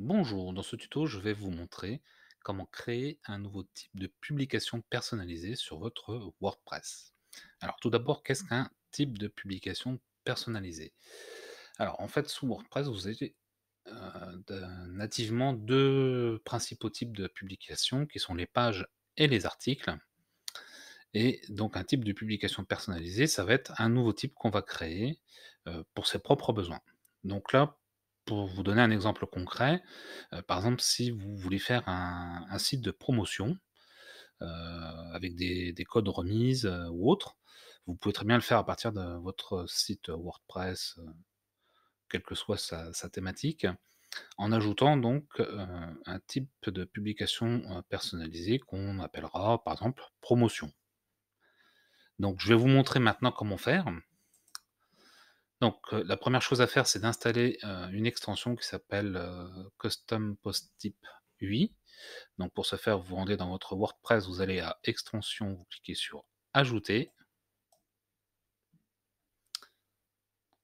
Bonjour, dans ce tuto, je vais vous montrer comment créer un nouveau type de publication personnalisée sur votre WordPress. Alors tout d'abord, qu'est-ce mmh. qu'un type de publication personnalisée Alors en fait, sous WordPress, vous avez euh, nativement deux principaux types de publications qui sont les pages et les articles. Et donc un type de publication personnalisée, ça va être un nouveau type qu'on va créer euh, pour ses propres besoins. Donc là, pour vous donner un exemple concret, euh, par exemple, si vous voulez faire un, site de promotion euh, avec des, codes remises euh, ou autres, vous pouvez très bien le faire à partir de votre site WordPress, quelle que soit sa, sa, thématique, en ajoutant donc un type de publication personnalisée qu'on appellera par exemple promotion. Donc je vais vous montrer maintenant comment faire. Donc, la première chose à faire, c'est d'installer une extension qui s'appelle Custom Post Type UI. Donc, pour ce faire, vous vous rendez dans votre WordPress, vous allez à Extension, vous cliquez sur Ajouter.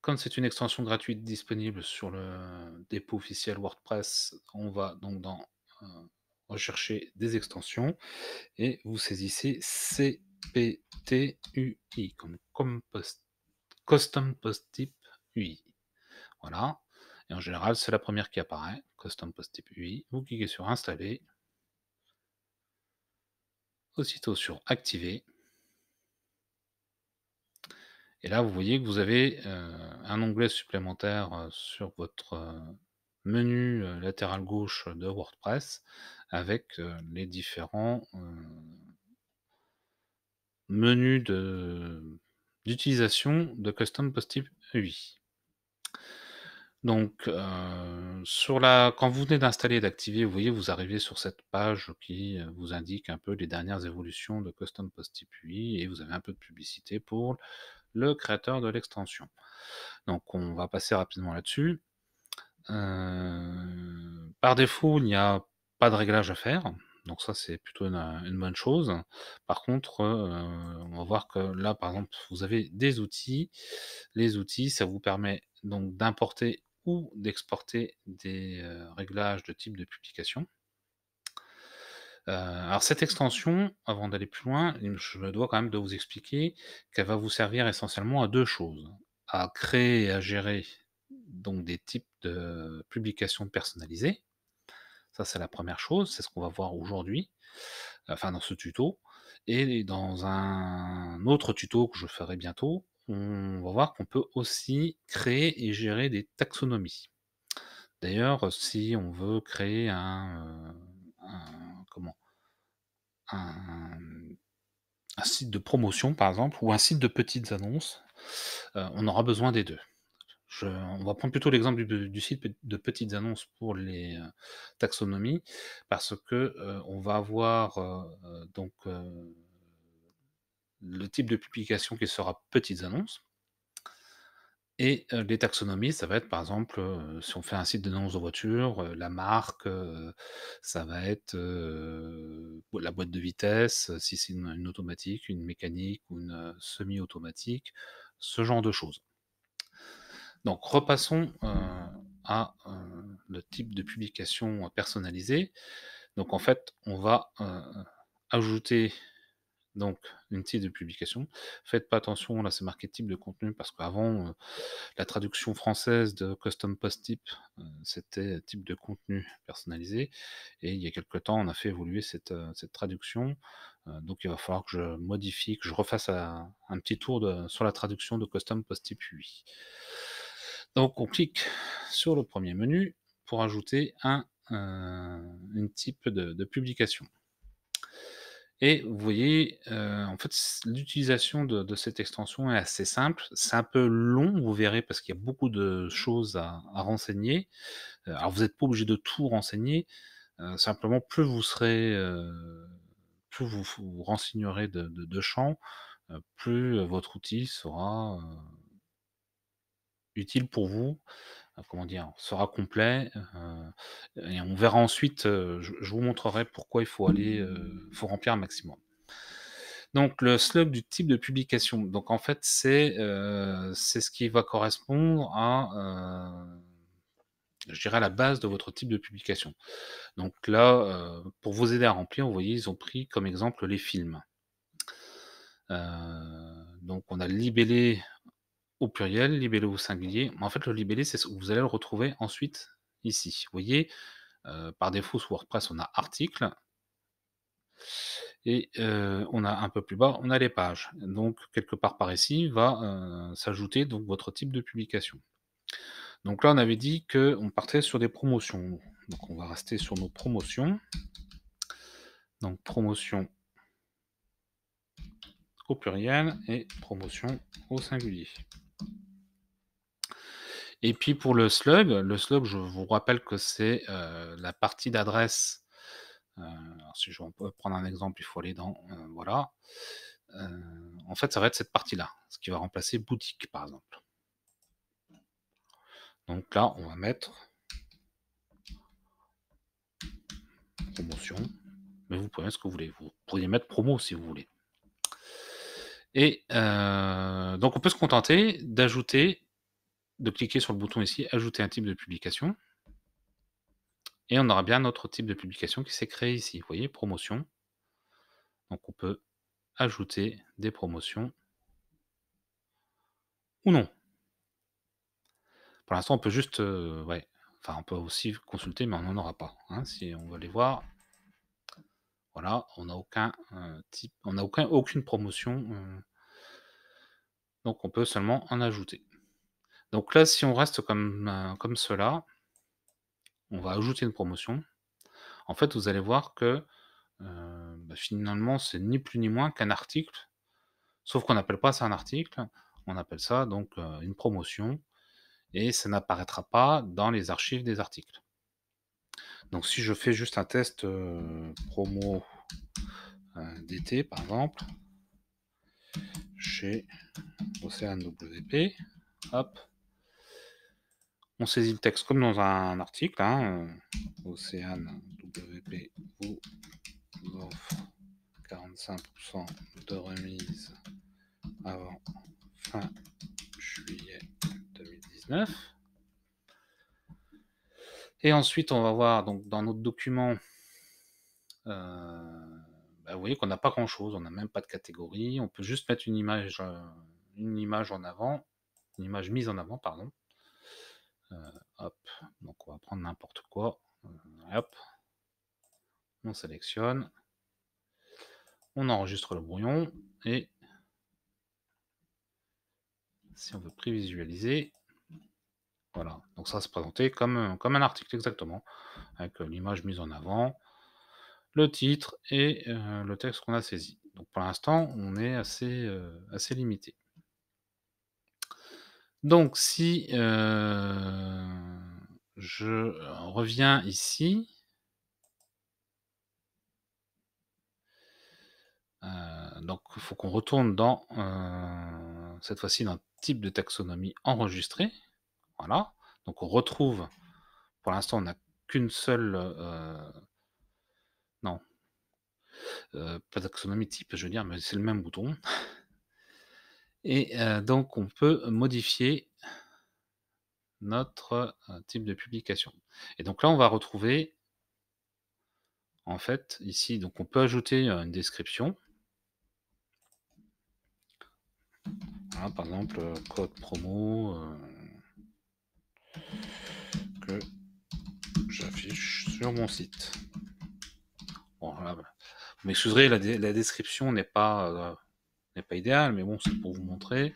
Comme c'est une extension gratuite disponible sur le dépôt officiel WordPress, on va donc dans Rechercher des extensions et vous saisissez CPTUI comme Compost custom post type UI. Voilà. Et en général, c'est la première qui apparaît, custom post type UI. Vous cliquez sur installer. Aussitôt sur activer. Et là, vous voyez que vous avez euh, un onglet supplémentaire euh, sur votre euh, menu latéral gauche de WordPress avec les différents menus de d'utilisation de custom post-type UI. Donc, euh, sur la, quand vous venez d'installer et d'activer, vous voyez, vous arrivez sur cette page qui euh, vous indique un peu les dernières évolutions de Custom Post Type UI et vous avez un peu de publicité pour le créateur de l'extension. Donc, on va passer rapidement là-dessus. Euh, par défaut, il n'y a pas de réglage à faire. Donc ça, c'est plutôt une, euh, bonne chose. Par contre, euh, on va voir que là, par exemple, vous avez des outils. Les outils, ça vous permet donc d'importer ou d'exporter des euh, réglages de type de publication. alors cette extension, avant d'aller plus loin, je dois quand même de vous expliquer qu'elle va vous servir essentiellement à deux choses. À créer et à gérer donc des types de publications personnalisées ça, c'est la première chose, c'est ce qu'on va voir aujourd'hui, enfin dans ce tuto. Et dans un autre tuto que je ferai bientôt, on va voir qu'on peut aussi créer et gérer des taxonomies. D'ailleurs, si on veut créer un, euh, comment site de promotion, par exemple, ou un site de petites annonces, euh, on aura besoin des deux on va prendre plutôt l'exemple du, site de petites annonces pour les euh, taxonomies, parce que euh, on va avoir euh, donc le type de publication qui sera petites annonces. Et les taxonomies, ça va être par exemple, si on fait un site de annonces de voiture, la marque, ça va être la boîte de vitesse, si c'est une, une automatique, une mécanique ou une semi-automatique, ce genre de choses. Donc repassons euh, à euh, le type de publication euh, personnalisé Donc en fait, on va ajouter donc une type de publication. Faites pas attention, là c'est marqué type de contenu parce qu'avant la traduction française de custom post type c'était type de contenu personnalisé et il y a quelque temps on a fait évoluer cette, traduction donc il va falloir que je modifie, que je refasse un petit tour sur la traduction de custom post type UI. Donc on clique sur le premier menu pour ajouter un, euh, type de, publication. Et vous voyez, euh, en fait, l'utilisation de, cette extension est assez simple. C'est un peu long, vous verrez, parce qu'il y a beaucoup de choses à, renseigner. Euh, alors, vous n'êtes pas obligé de tout renseigner. simplement, plus vous serez, plus vous, renseignerez de champs, plus votre outil sera utile pour vous. Euh, comment dire, sera complet euh, et on verra ensuite. Euh, je, vous montrerai pourquoi il faut aller, faut remplir un maximum. Donc le slug du type de publication. Donc en fait, c'est c'est ce qui va correspondre à, je dirais, la base de votre type de publication. Donc là, pour vous aider à remplir, vous voyez, ils ont pris comme exemple les films. donc on a libellé au pluriel, libellé au singulier. En fait, le libellé, c'est vous allez le retrouver ensuite ici. Vous voyez, euh, par défaut, sur WordPress, on a article. Et euh, on a un peu plus bas, on a les pages. Donc, quelque part par ici, va euh, s'ajouter donc votre type de publication. Donc là, on avait dit qu'on partait sur des promotions. Donc, on va rester sur nos promotions. Donc, promotion au pluriel et promotion au singulier. Et puis pour le slug, le slug, je vous rappelle que c'est euh, la partie d'adresse. Euh, si je peux prendre un exemple, il faut aller dans. Euh, voilà. en fait, ça va être cette partie-là, ce qui va remplacer boutique, par exemple. Donc là, on va mettre promotion. Mais vous pouvez mettre ce que vous voulez. Vous pourriez mettre promo si vous voulez. Et donc on peut se contenter d'ajouter de cliquer sur le bouton ici Ajouter un type de publication. Et on aura bien notre type de publication qui s'est créé ici. Vous voyez, promotion. Donc on peut ajouter des promotions ou non. Pour l'instant, on peut juste... Euh, ouais, enfin, on peut aussi consulter, mais on n'en aura pas. Hein, si on veut aller voir, voilà, on n'a aucun euh, type, on n'a aucun, aucune promotion. Euh. donc on peut seulement en ajouter. Donc là, si on reste comme, euh, comme cela, on va ajouter une promotion. En fait, vous allez voir que euh, bah, finalement, c'est ni plus ni moins qu'un article. Sauf qu'on n'appelle pas ça un article, on appelle ça donc euh, une promotion. Et ça n'apparaîtra pas dans les archives des articles. Donc si je fais juste un test promo d'été, par exemple, chez OCNWP. hop, on saisit le texte comme dans un article. Hein. Euh, Océane WP vous offre 45% de remise avant fin juillet 2019. Et ensuite, on va voir donc dans notre document, euh, bah, vous voyez qu'on n'a pas grand-chose, on n'a même pas de catégorie. On peut juste mettre une image, euh, une image en avant, une image mise en avant, pardon. Euh, hop, donc on va prendre n'importe quoi. Euh, hop, on sélectionne, on enregistre le brouillon et si on veut prévisualiser, voilà, donc ça va se présenter comme, comme un article exactement, avec euh, l'image mise en avant, le titre et le texte qu'on a saisi. Donc pour l'instant, on est assez, assez limité. Donc, si euh, je reviens ici, euh, donc il faut qu'on retourne dans, euh, cette fois-ci, dans type de taxonomie enregistrée. Voilà. Donc, on retrouve, pour l'instant, on n'a qu'une seule... non. pas taxonomie type, je veux dire, mais c'est le même bouton. Et donc, on peut modifier notre type de publication. Et donc là, on va retrouver, en fait, ici, donc on peut ajouter une description. par exemple, code promo que j'affiche sur mon site. Bon, là, voilà. Vous m'excuserez, la, la, description n'est pas pas idéal, mais bon, c'est pour vous montrer.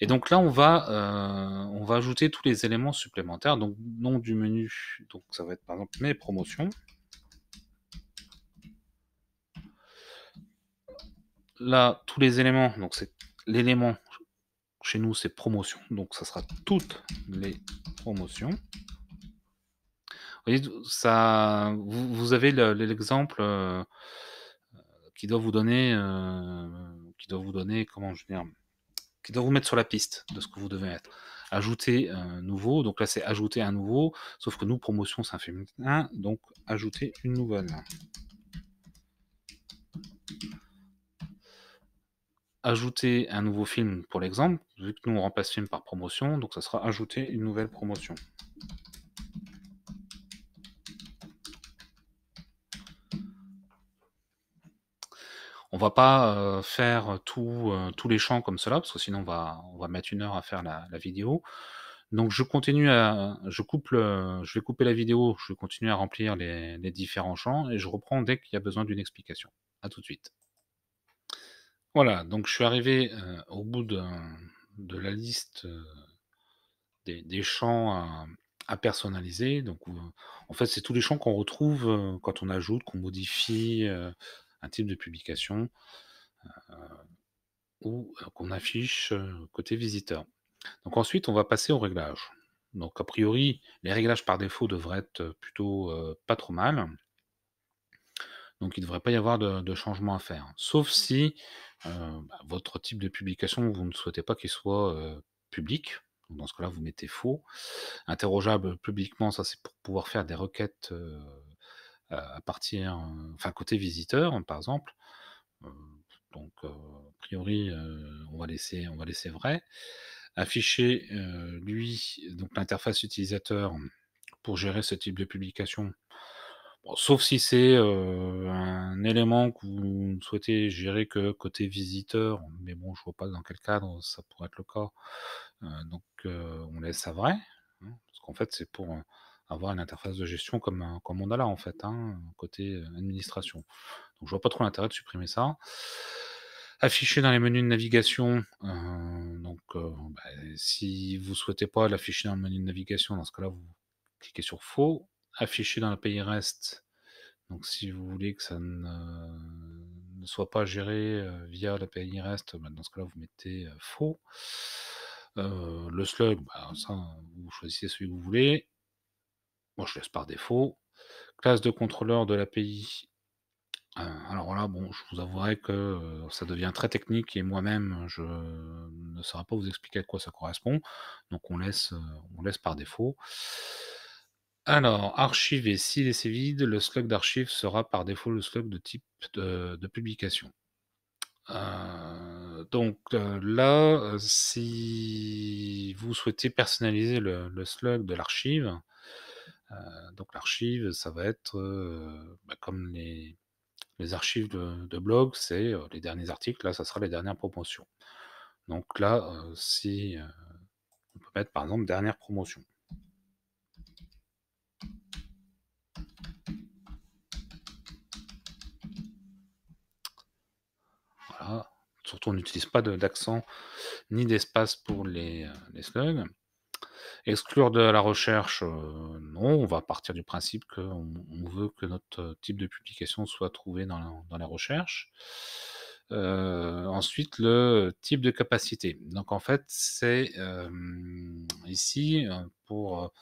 Et donc là, on va, euh, on va ajouter tous les éléments supplémentaires. Donc, nom du menu, donc ça va être par exemple mes promotions. Là, tous les éléments, donc c'est l'élément chez nous, c'est promotion. Donc, ça sera toutes les promotions. Vous ça, vous, avez l'exemple euh, qui doit vous donner. Euh, qui doit vous donner, comment je veux qui doit vous mettre sur la piste de ce que vous devez être. Ajouter un nouveau, donc là c'est ajouter un nouveau, sauf que nous, promotion, c'est un film donc ajouter une nouvelle. Ajouter un nouveau film pour l'exemple, vu que nous on remplace film par promotion, donc ça sera ajouter une nouvelle promotion. on va pas faire tous les champs comme cela, parce que sinon on va, mettre une heure à faire la, vidéo. Donc je continue à, je coupe, je vais couper la vidéo, je vais continuer à remplir les, différents champs et je reprends dès qu'il y a besoin d'une explication. A tout de suite. Voilà, donc je suis arrivé au bout de, la liste des, champs à, personnaliser. Donc en fait, c'est tous les champs qu'on retrouve quand on ajoute, qu'on modifie, type de publication euh, ou euh, qu'on affiche euh, côté visiteur. Donc ensuite, on va passer aux réglages. Donc a priori, les réglages par défaut devraient être plutôt pas trop mal. Donc il ne devrait pas y avoir de, changement à faire. Sauf si bah, votre type de publication, vous ne souhaitez pas qu'il soit public. Dans ce cas-là, vous mettez faux. Interrogeable publiquement, ça c'est pour pouvoir faire des requêtes à partir, euh, enfin côté visiteur par exemple. Euh, donc euh, a priori, on va laisser, on va laisser vrai. Afficher lui donc l'interface utilisateur pour gérer ce type de publication. sauf si c'est un élément que vous souhaitez gérer que côté visiteur, mais bon, je vois pas dans quel cadre ça pourrait être le cas. donc, on laisse ça vrai, hein, parce qu'en fait, c'est pour avoir une interface de gestion comme, euh, comme on a là, en fait, hein, côté euh, administration. Donc, je vois pas trop l'intérêt de supprimer ça. Afficher dans les menus de navigation, euh, donc bah, si vous souhaitez pas l'afficher dans le menu de navigation, dans ce cas-là, vous cliquez sur faux. Afficher dans le pays reste, donc si vous voulez que ça ne, soit pas géré via la pays reste, bah, dans ce cas-là, vous mettez faux. le slug, bah, ça, vous choisissez celui que vous voulez je laisse par défaut. Classe de contrôleur de l'API. alors là, bon, je vous avouerai que ça devient très technique et moi-même, je ne saurais pas vous expliquer à quoi ça correspond. Donc on laisse, on laisse par défaut. Alors, archive et si laissé vide, le slug d'archive sera par défaut le slug de type de, publication. donc là, si vous souhaitez personnaliser le slug de l'archive, euh, donc l'archive, ça va être euh, bah, comme les, archives de, blog, c'est les derniers articles, là, ça sera les dernières promotions. Donc là, si on peut mettre par exemple dernière promotion. Voilà. Surtout, on n'utilise pas d'accent ni d'espace pour les, les slugs. Exclure de la recherche, euh, non, on va partir du principe qu'on veut que notre euh, type de publication soit trouvé dans la, recherche. Euh, ensuite, le type de capacité. Donc en fait, c'est ici pour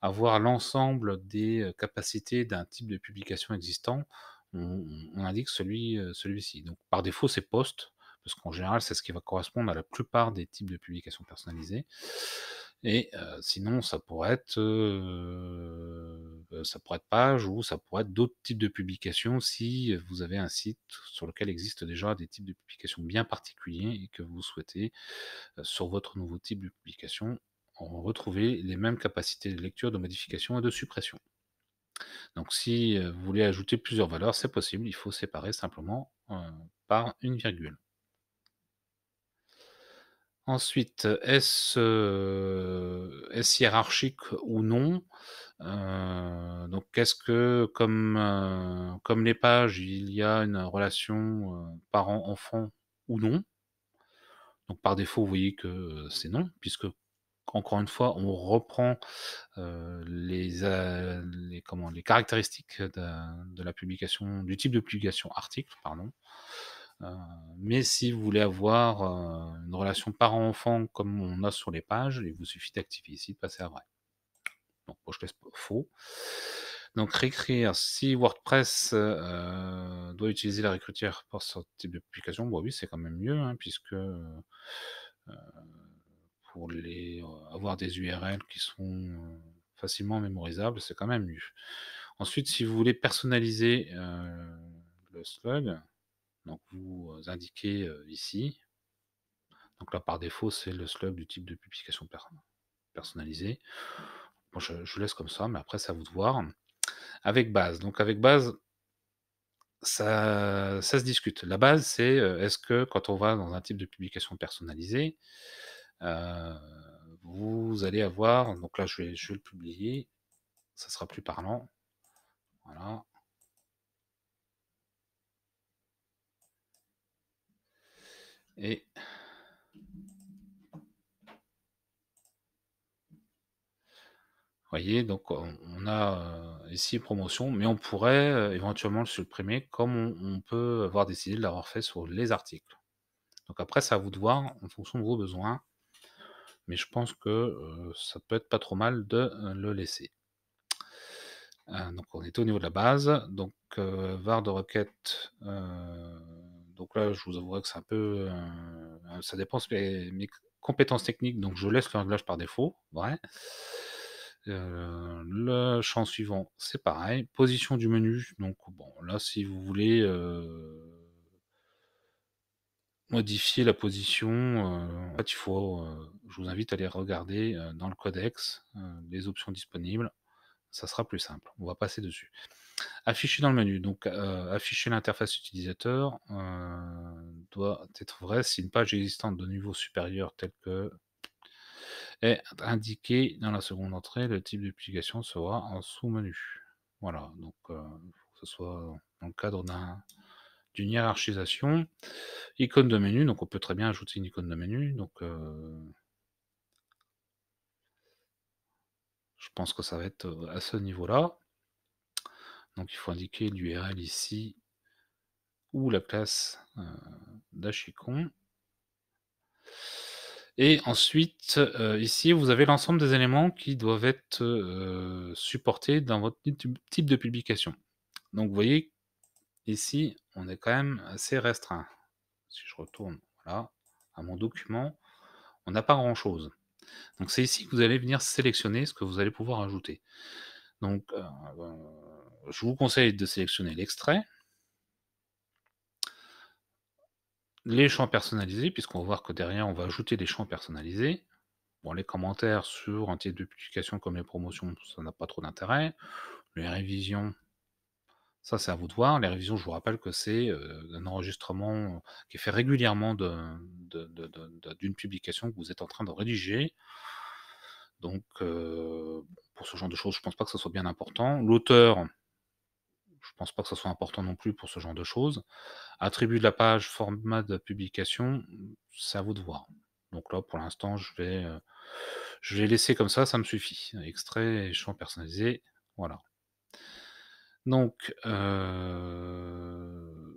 avoir l'ensemble des capacités d'un type de publication existant, on, indique celui, celui-ci. Donc par défaut, c'est poste, parce qu'en général, c'est ce qui va correspondre à la plupart des types de publications personnalisées. Et sinon, ça pourrait être ça pourrait être page ou ça pourrait être d'autres types de publications si vous avez un site sur lequel existent déjà des types de publications bien particuliers et que vous souhaitez sur votre nouveau type de publication retrouver les mêmes capacités de lecture, de modification et de suppression. Donc si vous voulez ajouter plusieurs valeurs, c'est possible, il faut séparer simplement par une virgule. Ensuite, est-ce hiérarchique ou non Donc, est-ce que, comme, les pages, il y a une relation parent-enfant ou non Donc, par défaut, vous voyez que c'est non, puisque, encore une fois, on reprend les, les caractéristiques de, la publication, du type de publication article, pardon. Euh, mais si vous voulez avoir euh, une relation parent-enfant comme on a sur les pages, il vous suffit d'activer ici, de passer à vrai. Donc, je laisse faux. Donc, réécrire si WordPress euh, doit utiliser la recrutière pour ce type d'application, bah oui, c'est quand même mieux, hein, puisque pour les, avoir des URL qui sont facilement mémorisables, c'est quand même mieux. Ensuite, si vous voulez personnaliser le slug, donc vous euh, indiquez euh, ici, donc là par défaut c'est le slug du type de publication personnalisée. je, vous laisse comme ça, mais après c'est à vous de voir. Avec base, donc avec base, ça, se discute. La base c'est euh, est-ce que quand on va dans un type de publication personnalisée, vous allez avoir, donc là je vais, je le publier, ça sera plus parlant. Voilà, Et voyez, donc on a ici euh, promotion, mais on pourrait euh, éventuellement le supprimer comme on, peut avoir décidé de l'avoir fait sur les articles. Donc après, ça à vous de voir en fonction de vos besoins. Mais je pense que euh, ça peut être pas trop mal de le laisser. donc on est au niveau de la base. Donc var de requête donc là, je vous avouerai que c'est un peu. Euh, ça dépend de mes, compétences techniques, donc je laisse le réglage par défaut. Euh, le champ suivant, c'est pareil. Position du menu. Donc, bon, là, si vous voulez euh, modifier la position, il faut. je vous invite à aller regarder dans le codex les options disponibles. Ça sera plus simple. On va passer dessus afficher dans le menu. Donc, euh, afficher l'interface utilisateur euh, doit être vrai si une page existante de niveau supérieur tel que est indiquée dans la seconde entrée. Le type d'application sera en sous-menu. Voilà, donc il euh, faut que ce soit dans le cadre d'une hiérarchisation. Icône de menu, donc on peut très bien ajouter une icône de menu. Donc je pense que ça va être à ce niveau-là. Donc il faut indiquer l'URL ici ou la classe euh, Et ensuite, euh, ici, vous avez l'ensemble des éléments qui doivent être euh, supportés dans votre type de publication. Donc vous voyez, ici, on est quand même assez restreint. Si je retourne voilà, à mon document, on n'a pas grand-chose. Donc c'est ici que vous allez venir sélectionner ce que vous allez pouvoir ajouter. Donc euh, je vous conseille de sélectionner l'extrait, les champs personnalisés, puisqu'on va voir que derrière, on va ajouter des champs personnalisés. Bon, les commentaires sur un type de publication comme les promotions, ça n'a pas trop d'intérêt. Les révisions, ça c'est à vous de voir. Les révisions, je vous rappelle que c'est euh, un enregistrement qui est fait régulièrement d'une publication que vous êtes en train de rédiger. Donc, euh, pour ce genre de choses, je ne pense pas que ce soit bien important. L'auteur, je ne pense pas que ce soit important non plus pour ce genre de choses. Attribut de la page, format de publication, c'est à vous de voir. Donc là, pour l'instant, je vais, euh, je vais laisser comme ça, ça me suffit. Extrait, champ personnalisé, voilà. Donc, euh,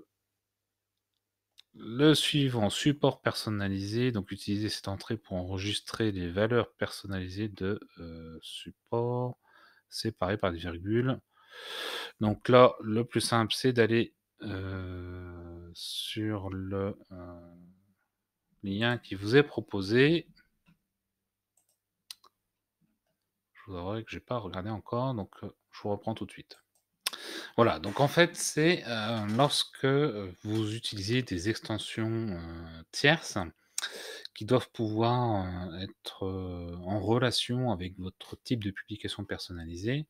le suivant, support personnalisé. Donc, utiliser cette entrée pour enregistrer les valeurs personnalisées de euh, support séparées par des virgules. Donc là, le plus simple, c'est d'aller euh, sur le euh, lien qui vous est proposé. Je vous avouerai que je n'ai pas regardé encore, donc euh, je vous reprends tout de suite. Voilà, donc en fait, c'est lorsque vous utilisez des extensions tierces, doivent pouvoir être en relation avec votre type de publication personnalisée.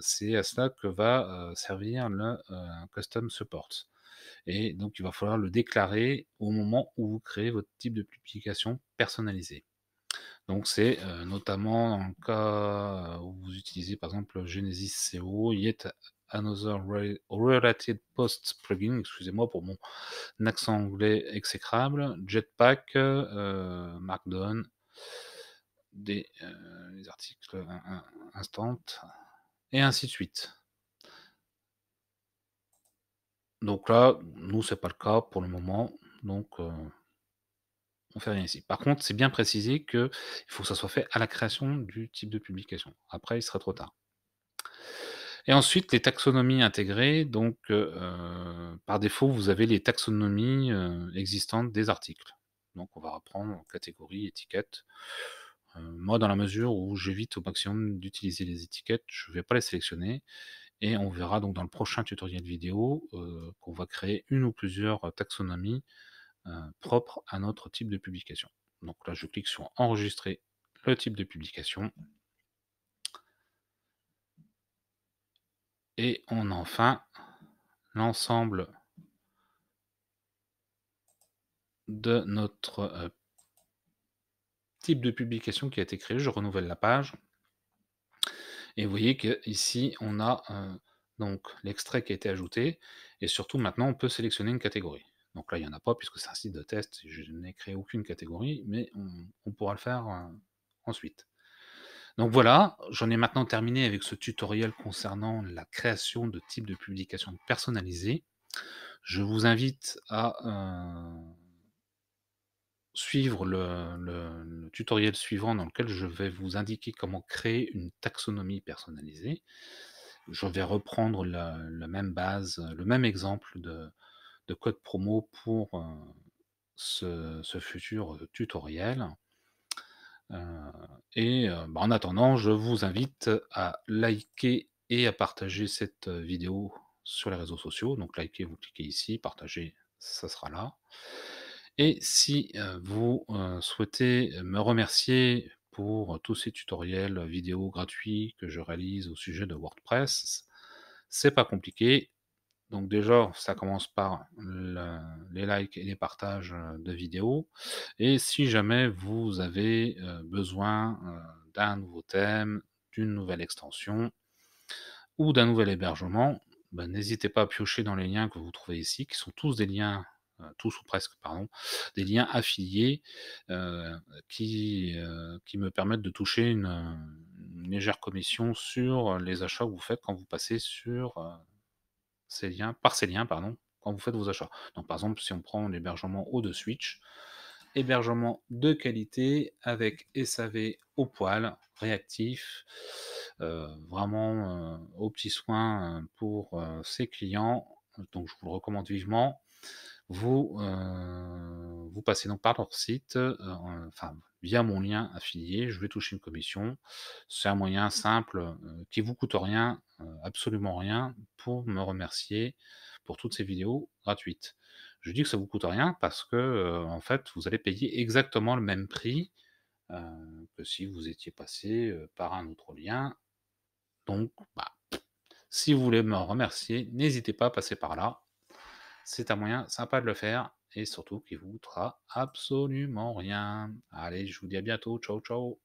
C'est à cela que va servir le Custom Support. Et donc, il va falloir le déclarer au moment où vous créez votre type de publication personnalisée. Donc, c'est notamment dans le cas où vous utilisez par exemple Genesis SEO, yet Another Related Post Plugin, excusez-moi pour mon accent anglais exécrable, Jetpack, euh, Markdown, des euh, articles instant, et ainsi de suite. Donc là, nous, c'est pas le cas pour le moment, donc euh, on fait rien ici. Par contre, c'est bien précisé qu'il faut que ça soit fait à la création du type de publication. Après, il sera trop tard. Et ensuite, les taxonomies intégrées. Donc, euh, euh, par défaut, vous avez les taxonomies euh, existantes des articles. Donc, on va reprendre catégorie, étiquette. moi, dans la mesure où j'évite au maximum d'utiliser les étiquettes, je ne vais pas les sélectionner. Et on verra donc dans le prochain tutoriel vidéo qu'on va créer une ou plusieurs taxonomies propres à notre type de publication. Donc là, je clique sur enregistrer le type de publication. et on enfin l'ensemble de notre euh, type de publication qui a été créé. Je renouvelle la page. Et vous voyez qu'ici, on a euh, donc l'extrait qui a été ajouté. Et surtout, maintenant, on peut sélectionner une catégorie. Donc là, il n'y en a pas, puisque c'est un site de test. Je n'ai créé aucune catégorie, mais on, pourra le faire euh, ensuite. Donc voilà, j'en ai maintenant terminé avec ce tutoriel concernant la création de types de publications personnalisées. Je vous invite à euh, suivre le, tutoriel suivant dans lequel je vais vous indiquer comment créer une taxonomie personnalisée. Je vais reprendre la, même base, le même exemple de, code promo pour euh, ce, futur euh, tutoriel. Euh, et euh, bah, en attendant, je vous invite à liker et à partager cette euh, vidéo sur les réseaux sociaux. Donc liker, vous cliquez ici, partager, ça sera là. Et si vous souhaitez me remercier pour tous ces tutoriels vidéo gratuits que je réalise au sujet de WordPress, c'est pas compliqué. Donc déjà, ça commence par les likes et les partages de vidéos. Et si jamais vous avez besoin d'un nouveau thème, d'une nouvelle extension ou d'un nouvel hébergement, bah, n'hésitez pas à piocher dans les liens que vous trouvez ici, qui sont tous des liens tous ou presque, pardon, des liens affiliés qui, qui, me permettent de toucher une, légère commission sur les achats que vous faites quand vous passez sur liens, par ces liens, pardon, quand vous faites vos achats. Donc, par exemple, si on prend l'hébergement haut de Switch, hébergement de qualité avec SAV au poil, réactif, euh, vraiment euh, au aux petits euh, pour ses clients. Donc, je vous le recommande vivement. Vous, vous passez donc par leur site, enfin, via mon lien affilié, je vais toucher une commission. C'est un moyen simple euh, qui vous coûte rien, euh, absolument rien, pour me remercier pour toutes ces vidéos gratuites. Je dis que ça vous coûte rien parce que euh, en fait, vous allez payer exactement le même prix que si vous étiez passé par un autre lien. Donc, bah, si vous voulez me remercier, n'hésitez pas à passer par là. C'est un moyen sympa de le faire et surtout qui vous coûtera absolument rien. Allez, je vous dis à bientôt. Ciao, ciao.